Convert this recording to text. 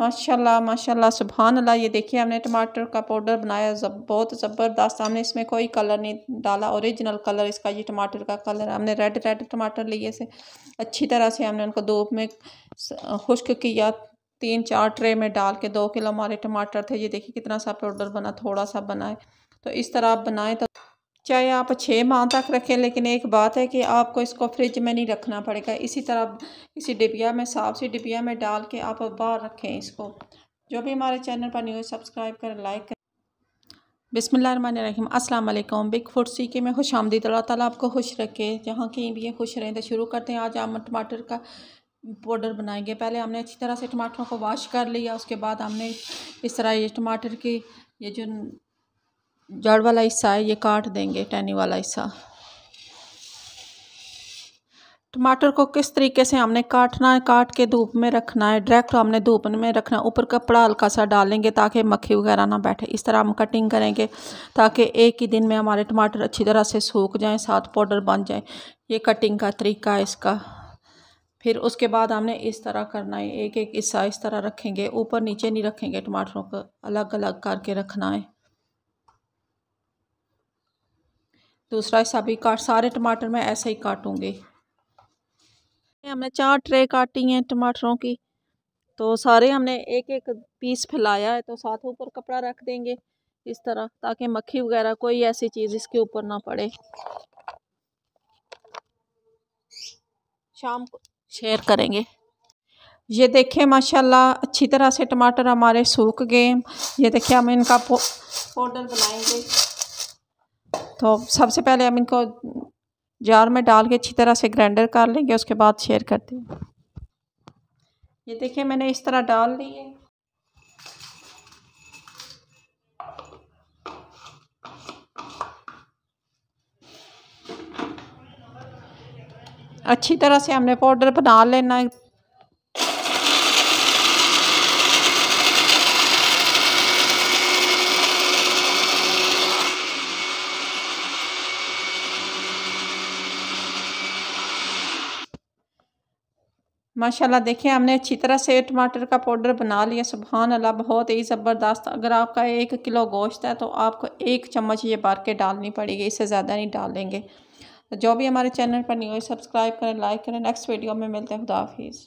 माशाल्लाह माशाल्लाह सुबहान अल्लाह ये देखिए हमने टमाटर का पाउडर बनाया जब बहुत ज़बरदस्त हमने इसमें कोई कलर नहीं डाला ओरिजिनल कलर इसका ये टमाटर का कलर हमने रेड रेड टमाटर लिए से अच्छी तरह से हमने उनको धूप में खुश्क किया तीन चार ट्रे में डाल के दो किलो हमारे टमाटर थे ये देखिए कितना सा पाउडर बना थोड़ा सा बनाए तो इस तरह आप बनाएँ तो चाहे आप छः माह तक रखें लेकिन एक बात है कि आपको इसको फ्रिज में नहीं रखना पड़ेगा इसी तरह किसी डिबिया में साफ सी डिबिया में डाल के आप बाहर रखें इसको जो भी हमारे चैनल पर न्यूज़ सब्सक्राइब करें लाइक करें बिसमीम अल्लाम बिग फूड के में खुश आमदी अल्लाह ताला आपको खुश रखे जहाँ कहीं भी ये खुश रहें तो शुरू करते हैं आज हम टमाटर का पाउडर बनाएंगे पहले हमने अच्छी तरह से टमाटरों को वाश कर लिया उसके बाद हमने इस तरह ये टमाटर की ये जो जड़ वाला हिस्सा है ये काट देंगे टहनी वाला हिस्सा टमाटर को किस तरीके से हमने काटना है काट के धूप में रखना है डायरेक्ट हमने धूप में रखना है ऊपर कपड़ा हल्का सा डालेंगे ताकि मक्खी वगैरह ना बैठे इस तरह हम कटिंग करेंगे ताकि एक ही दिन में हमारे टमाटर अच्छी तरह से सूख जाएं साथ पाउडर बन जाए ये कटिंग का तरीका है इसका फिर उसके बाद हमने इस तरह करना है एक एक हिस्सा इस तरह रखेंगे ऊपर नीचे नहीं रखेंगे टमाटरों को अलग अलग करके रखना है दूसरा हिस्सा भी काट सारे टमाटर मैं ऐसे ही काटूँगी हमने चार ट्रे काटी हैं टमाटरों की तो सारे हमने एक एक पीस फैलाया है तो साथ ऊपर कपड़ा रख देंगे इस तरह ताकि मक्खी वगैरह कोई ऐसी चीज़ इसके ऊपर ना पड़े शाम को शेयर करेंगे ये देखें माशाल्लाह अच्छी तरह से टमाटर हमारे सूख गए ये देखिए हम इनका पाउडर बनाएंगे तो सबसे पहले हम इनको जार में डाल के अच्छी तरह से ग्राइंडर कर लेंगे उसके बाद शेयर करते हैं ये देखिए मैंने इस तरह डाल ली है अच्छी तरह से हमने पाउडर बना लेना है माशाल्लाह देखिए हमने अच्छी तरह से टमाटर का पाउडर बना लिया सुबहान अल्लाह बहुत ही ज़बरदस्त अगर आपका एक किलो गोश्त है तो आपको एक चम्मच ये बार के डालनी पड़ेगी इससे ज़्यादा नहीं डालेंगे जो भी हमारे चैनल पर नहीं न्यूज़ सब्सक्राइब करें लाइक करें नेक्स्ट वीडियो में मिलते हैं खुदाफिज़